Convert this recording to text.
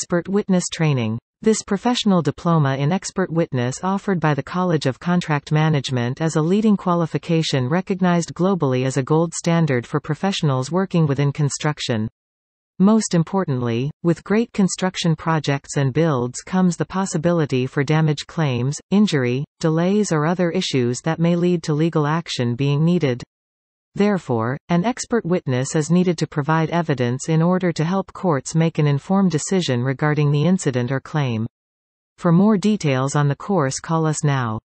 Expert Witness Training. This professional diploma in expert witness offered by the College of Contract Management is a leading qualification recognized globally as a gold standard for professionals working within construction. Most importantly, with great construction projects and builds comes the possibility for damage claims, injury, delays or other issues that may lead to legal action being needed. Therefore, an expert witness is needed to provide evidence in order to help courts make an informed decision regarding the incident or claim. For more details on the course call us now.